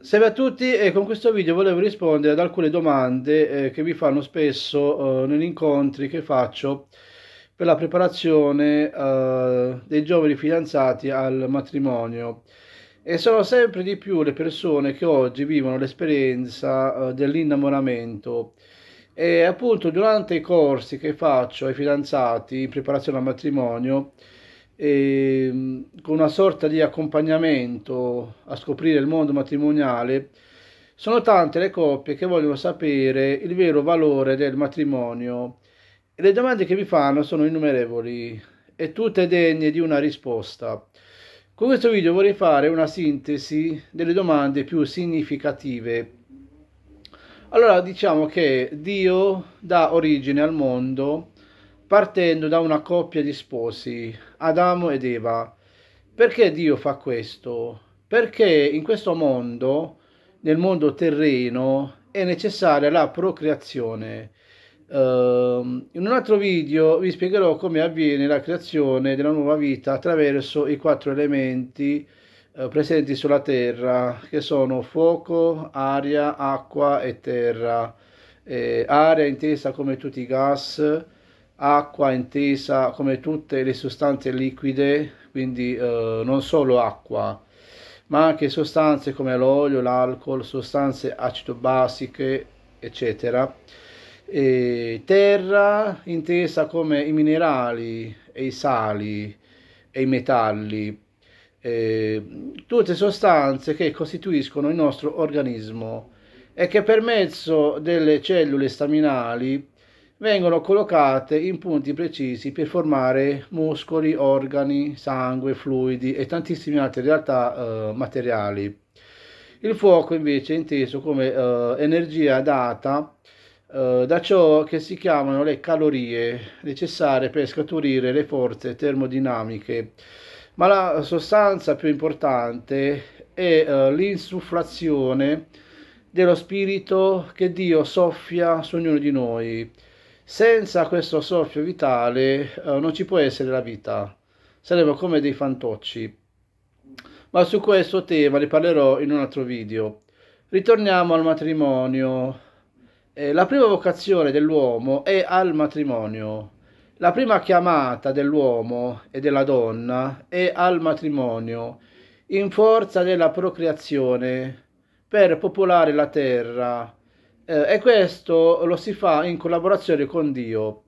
Salve a tutti e con questo video volevo rispondere ad alcune domande eh, che mi fanno spesso eh, negli incontri che faccio per la preparazione eh, dei giovani fidanzati al matrimonio e sono sempre di più le persone che oggi vivono l'esperienza eh, dell'innamoramento e appunto durante i corsi che faccio ai fidanzati in preparazione al matrimonio e, ehm, con una sorta di accompagnamento a scoprire il mondo matrimoniale, sono tante le coppie che vogliono sapere il vero valore del matrimonio e le domande che vi fanno sono innumerevoli e tutte degne di una risposta. Con questo video vorrei fare una sintesi delle domande più significative. Allora diciamo che Dio dà origine al mondo partendo da una coppia di sposi, Adamo ed Eva. Perché Dio fa questo? Perché in questo mondo, nel mondo terreno, è necessaria la procreazione. Uh, in un altro video vi spiegherò come avviene la creazione della nuova vita attraverso i quattro elementi uh, presenti sulla terra che sono fuoco, aria, acqua e terra. Eh, aria intesa come tutti i gas, acqua intesa come tutte le sostanze liquide, quindi eh, non solo acqua, ma anche sostanze come l'olio, l'alcol, sostanze acido-basiche, eccetera. E terra intesa come i minerali e i sali e i metalli, e tutte sostanze che costituiscono il nostro organismo e che per mezzo delle cellule staminali vengono collocate in punti precisi per formare muscoli, organi, sangue, fluidi e tantissime altre realtà eh, materiali. Il fuoco invece è inteso come eh, energia data eh, da ciò che si chiamano le calorie necessarie per scaturire le forze termodinamiche, ma la sostanza più importante è eh, l'insufflazione dello spirito che Dio soffia su ognuno di noi senza questo soffio vitale eh, non ci può essere la vita, saremo come dei fantocci. Ma su questo tema ne parlerò in un altro video. Ritorniamo al matrimonio. Eh, la prima vocazione dell'uomo è al matrimonio. La prima chiamata dell'uomo e della donna è al matrimonio, in forza della procreazione, per popolare la terra eh, e questo lo si fa in collaborazione con Dio.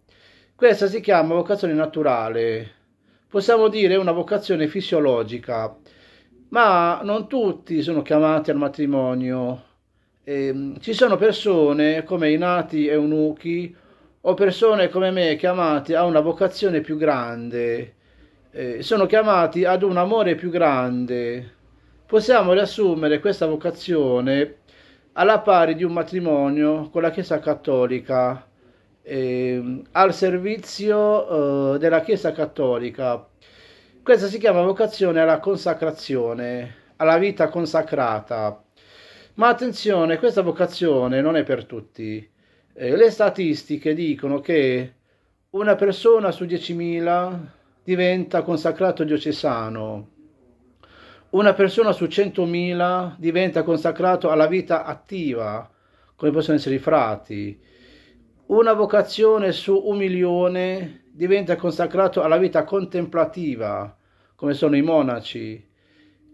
Questa si chiama vocazione naturale, possiamo dire una vocazione fisiologica, ma non tutti sono chiamati al matrimonio. Eh, ci sono persone come i nati eunuchi o persone come me chiamate a una vocazione più grande, eh, sono chiamati ad un amore più grande. Possiamo riassumere questa vocazione alla pari di un matrimonio con la Chiesa Cattolica, ehm, al servizio eh, della Chiesa Cattolica. Questa si chiama vocazione alla consacrazione, alla vita consacrata. Ma attenzione, questa vocazione non è per tutti. Eh, le statistiche dicono che una persona su 10.000 diventa consacrato diocesano una persona su 100.000 diventa consacrato alla vita attiva, come possono essere i frati. Una vocazione su un milione diventa consacrato alla vita contemplativa, come sono i monaci.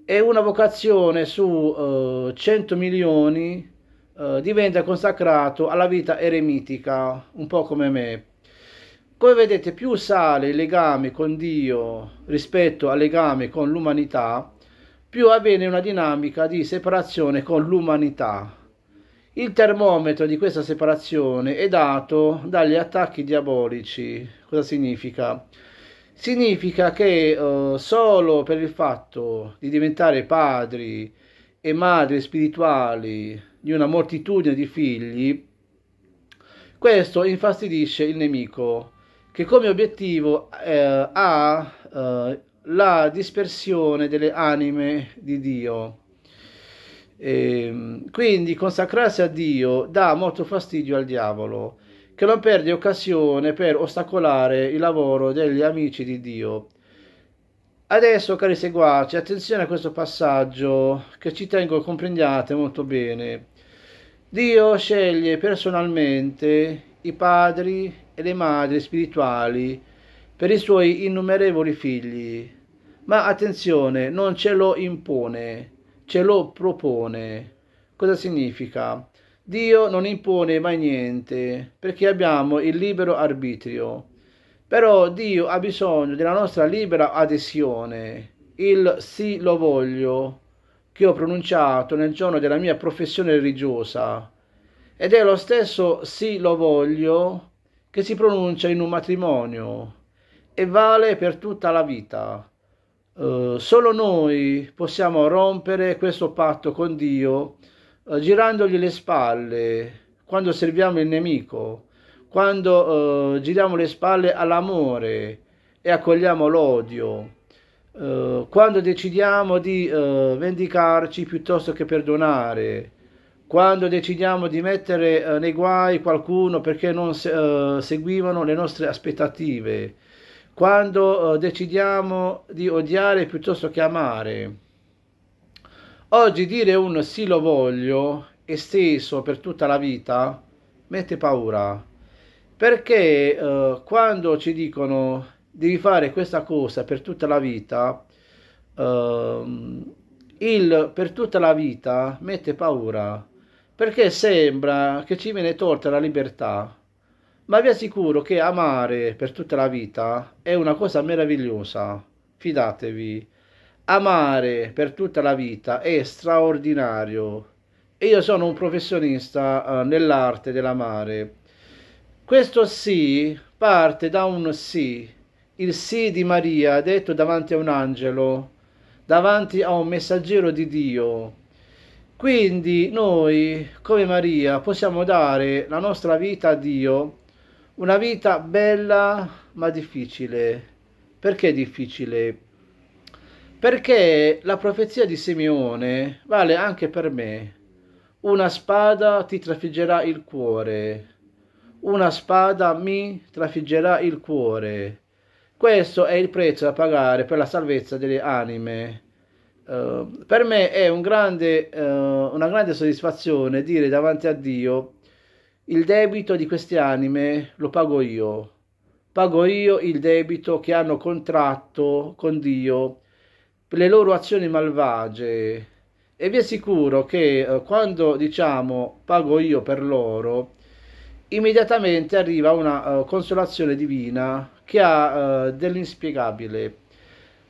E una vocazione su uh, eh, 100 milioni uh, diventa consacrato alla vita eremitica, un po' come me, come vedete, più sale il legame con Dio rispetto al legame con l'umanità, più avviene una dinamica di separazione con l'umanità. Il termometro di questa separazione è dato dagli attacchi diabolici. Cosa significa? Significa che uh, solo per il fatto di diventare padri e madri spirituali di una moltitudine di figli, questo infastidisce il nemico che come obiettivo eh, ha eh, la dispersione delle anime di Dio. E, ehm, quindi consacrarsi a Dio dà molto fastidio al diavolo, che non perde occasione per ostacolare il lavoro degli amici di Dio. Adesso, cari seguaci, attenzione a questo passaggio che ci tengo comprendiate molto bene. Dio sceglie personalmente i padri e le madri spirituali per i suoi innumerevoli figli. Ma attenzione, non ce lo impone, ce lo propone. Cosa significa? Dio non impone mai niente, perché abbiamo il libero arbitrio. Però Dio ha bisogno della nostra libera adesione, il sì lo voglio che ho pronunciato nel giorno della mia professione religiosa. Ed è lo stesso sì lo voglio che si pronuncia in un matrimonio e vale per tutta la vita. Uh, solo noi possiamo rompere questo patto con Dio uh, girandogli le spalle quando serviamo il nemico, quando uh, giriamo le spalle all'amore e accogliamo l'odio, quando decidiamo di vendicarci piuttosto che perdonare, quando decidiamo di mettere nei guai qualcuno perché non se seguivano le nostre aspettative quando eh, decidiamo di odiare piuttosto che amare. Oggi dire un sì lo voglio esteso per tutta la vita mette paura perché eh, quando ci dicono di fare questa cosa per tutta la vita eh, il per tutta la vita mette paura perché sembra che ci viene tolta la libertà ma vi assicuro che amare per tutta la vita è una cosa meravigliosa, fidatevi. Amare per tutta la vita è straordinario. io sono un professionista eh, nell'arte dell'amare. Questo sì parte da un sì, il sì di Maria detto davanti a un angelo, davanti a un messaggero di Dio. Quindi noi, come Maria, possiamo dare la nostra vita a Dio una vita bella ma difficile. Perché difficile? Perché la profezia di Simeone vale anche per me. Una spada ti trafiggerà il cuore. Una spada mi trafiggerà il cuore. Questo è il prezzo da pagare per la salvezza delle anime. Uh, per me è un grande, uh, una grande soddisfazione dire davanti a Dio il debito di queste anime lo pago io, pago io il debito che hanno contratto con Dio per le loro azioni malvagie. E vi assicuro che eh, quando diciamo pago io per loro, immediatamente arriva una uh, consolazione divina che ha uh, dell'inspiegabile.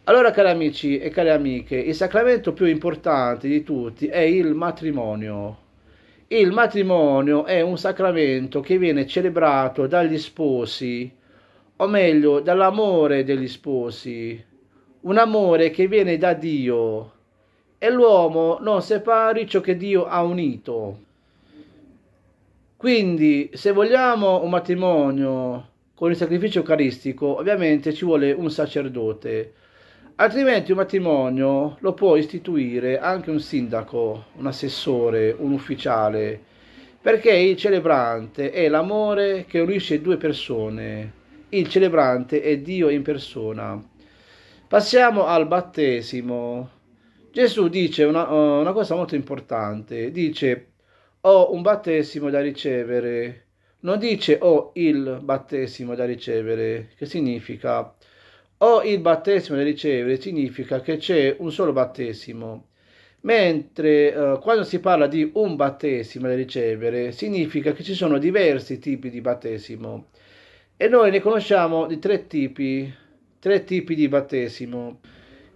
Allora, cari amici e cari amiche, il sacramento più importante di tutti è il matrimonio. Il matrimonio è un sacramento che viene celebrato dagli sposi, o meglio dall'amore degli sposi, un amore che viene da Dio e l'uomo non separi ciò che Dio ha unito. Quindi se vogliamo un matrimonio con il sacrificio eucaristico, ovviamente ci vuole un sacerdote. Altrimenti un matrimonio lo può istituire anche un sindaco, un assessore, un ufficiale, perché il celebrante è l'amore che unisce due persone. Il celebrante è Dio in persona. Passiamo al battesimo. Gesù dice una, eh, una cosa molto importante, dice ho un battesimo da ricevere, non dice ho il battesimo da ricevere, che significa o il battesimo da ricevere significa che c'è un solo battesimo, mentre eh, quando si parla di un battesimo da ricevere significa che ci sono diversi tipi di battesimo e noi ne conosciamo di tre tipi, tre tipi di battesimo.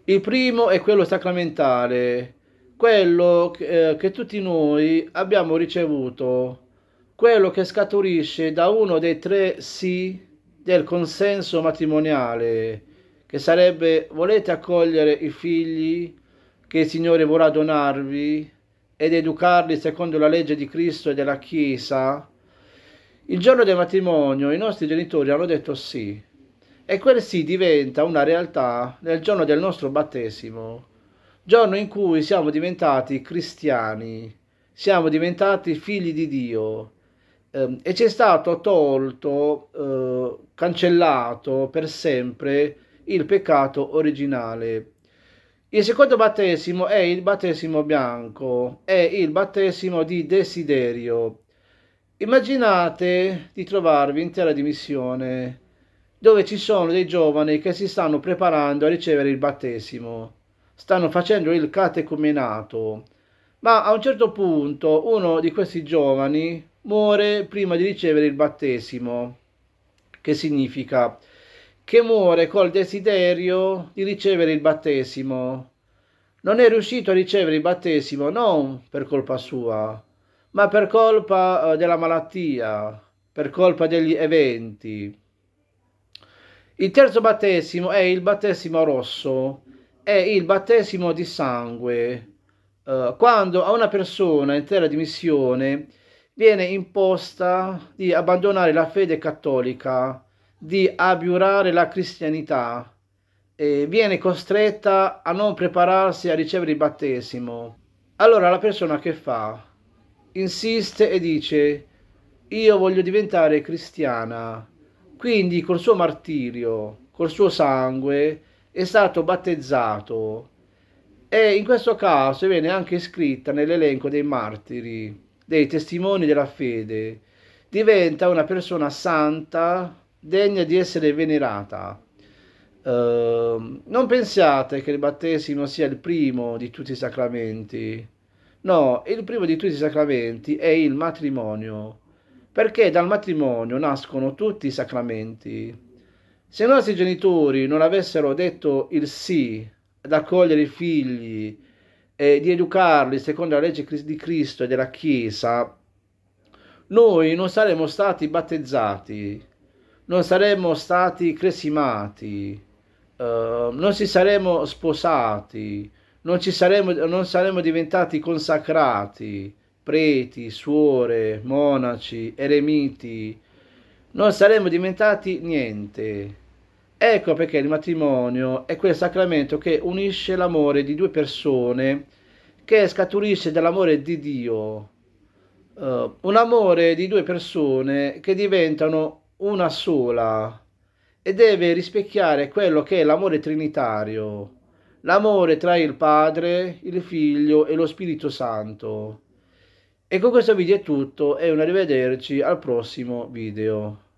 Il primo è quello sacramentale, quello che, eh, che tutti noi abbiamo ricevuto, quello che scaturisce da uno dei tre sì del consenso matrimoniale che sarebbe volete accogliere i figli che il Signore vorrà donarvi ed educarli secondo la legge di Cristo e della Chiesa? Il giorno del matrimonio i nostri genitori hanno detto sì e quel sì diventa una realtà nel giorno del nostro battesimo, giorno in cui siamo diventati cristiani, siamo diventati figli di Dio ehm, e ci è stato tolto, eh, cancellato per sempre il peccato originale. Il secondo battesimo è il battesimo bianco, è il battesimo di desiderio. Immaginate di trovarvi in terra di missione, dove ci sono dei giovani che si stanno preparando a ricevere il battesimo, stanno facendo il catecumenato, ma a un certo punto uno di questi giovani muore prima di ricevere il battesimo, che significa che muore col desiderio di ricevere il battesimo. Non è riuscito a ricevere il battesimo non per colpa sua, ma per colpa eh, della malattia, per colpa degli eventi. Il terzo battesimo è il battesimo rosso, è il battesimo di sangue, eh, quando a una persona in terra di missione viene imposta di abbandonare la fede cattolica di abiurare la cristianità e viene costretta a non prepararsi a ricevere il battesimo. Allora la persona che fa? Insiste e dice io voglio diventare cristiana. Quindi col suo martirio, col suo sangue, è stato battezzato e in questo caso viene anche iscritta nell'elenco dei martiri, dei testimoni della fede. Diventa una persona santa degna di essere venerata. Uh, non pensiate che il battesimo sia il primo di tutti i sacramenti. No, il primo di tutti i sacramenti è il matrimonio, perché dal matrimonio nascono tutti i sacramenti. Se i nostri genitori non avessero detto il sì ad accogliere i figli e di educarli secondo la legge di Cristo e della Chiesa, noi non saremmo stati battezzati non saremmo stati cresimati, uh, non ci saremmo sposati, non, ci saremmo, non saremmo diventati consacrati, preti, suore, monaci, eremiti, non saremmo diventati niente. Ecco perché il matrimonio è quel sacramento che unisce l'amore di due persone che scaturisce dall'amore di Dio. Uh, un amore di due persone che diventano una sola e deve rispecchiare quello che è l'amore trinitario, l'amore tra il Padre, il Figlio e lo Spirito Santo. E con questo video è tutto e un arrivederci al prossimo video.